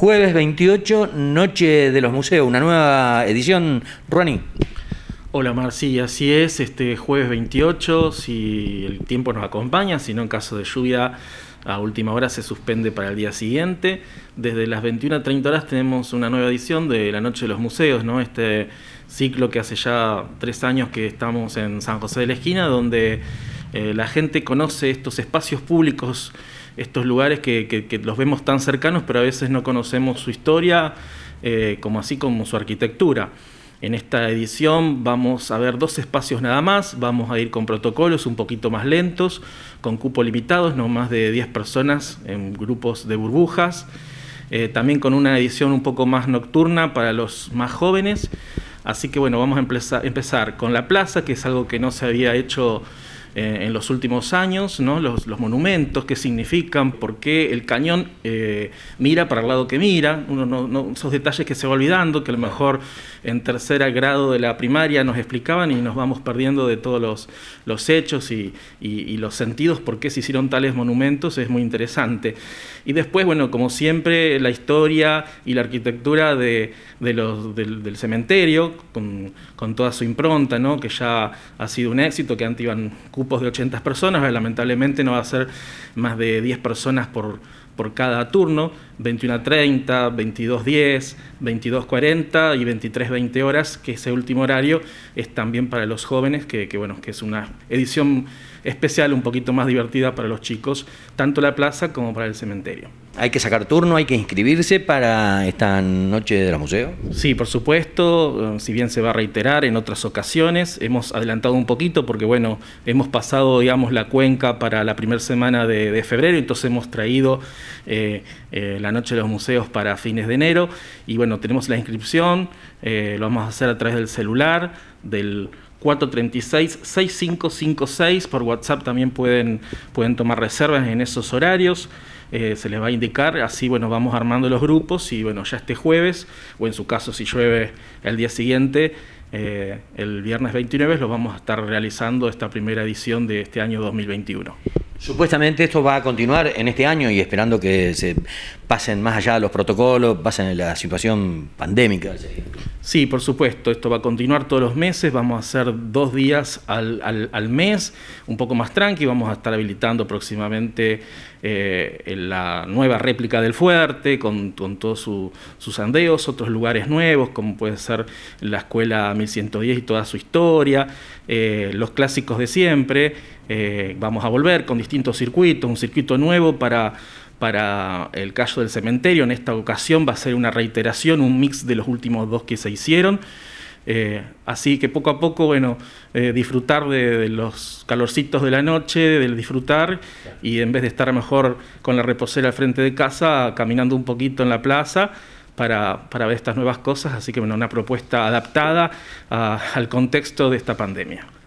Jueves 28, Noche de los Museos, una nueva edición, Ronnie. Hola marcilla así es, este jueves 28, si el tiempo nos acompaña, si no en caso de lluvia a última hora se suspende para el día siguiente. Desde las 21 a 30 horas tenemos una nueva edición de La Noche de los Museos, ¿no? este ciclo que hace ya tres años que estamos en San José de la Esquina, donde eh, la gente conoce estos espacios públicos, estos lugares que, los vemos tan cercanos, pero a veces no conocemos su historia, eh, como así como su arquitectura. En esta edición vamos a ver dos espacios nada más, vamos a ir con protocolos un poquito más lentos, con cupo limitados, no más de 10 personas en grupos de burbujas, eh, también con una edición un poco más nocturna para los más jóvenes. Así que bueno, vamos a empezar con la plaza, que es algo que no se había hecho eh, en los últimos años, ¿no? los, monumentos, qué significan, por qué el cañón eh, mira para el lado que mira, uno esos detalles que se va olvidando, que a lo mejor en tercer grado de la primaria nos explicaban y nos vamos perdiendo de todos los, hechos y, los sentidos por qué se hicieron tales monumentos, es muy interesante. Y después, bueno, como siempre, la historia y la arquitectura de, del, cementerio, con, toda su impronta, ¿no? que ya ha sido un éxito, que antes iban cupos de 80 personas, lamentablemente no va a ser más de 10 personas por por cada turno, 21.30, 22.10, 22.40 y 23.20 horas, que ese último horario es también para los jóvenes, que, que, bueno, que es una edición especial, un poquito más divertida para los chicos, tanto la plaza como para el cementerio. Hay que sacar turno, hay que inscribirse para esta noche de los museos. Sí, por supuesto, eh, si bien se va a reiterar en otras ocasiones, hemos adelantado un poquito porque bueno, hemos pasado digamos la cuenca para la primera semana de, febrero, entonces hemos traído eh, eh, la noche de los museos para fines de enero y bueno, tenemos la inscripción, lo vamos a hacer a través del celular, del 436-6556. Por WhatsApp también pueden, pueden tomar reservas en esos horarios. Eh, se les va a indicar, así bueno, vamos armando los grupos y bueno, ya este jueves, o en su caso si llueve el día siguiente, eh, el viernes 29 lo vamos a estar realizando esta primera edición de este año 2021. Supuestamente esto va a continuar en este año y esperando que se pasen más allá de los protocolos, pasen la situación pandémica. Sí, por supuesto, esto va a continuar todos los meses, vamos a hacer dos días al, mes, un poco más tranqui, vamos a estar habilitando próximamente eh, la nueva réplica del fuerte, con, todos sus andeos, otros lugares nuevos, como puede ser la Escuela 1110 y toda su historia, eh, los clásicos de siempre, eh, vamos a volver con distintos circuitos, un circuito nuevo para para el callo del cementerio. En esta ocasión va a ser una reiteración, un mix de los últimos dos que se hicieron. Eh, así que poco a poco, bueno, eh, disfrutar de, los calorcitos de la noche, del disfrutar, y en vez de estar mejor con la reposera al frente de casa, caminando un poquito en la plaza para, ver estas nuevas cosas. Así que, bueno, una propuesta adaptada al contexto de esta pandemia.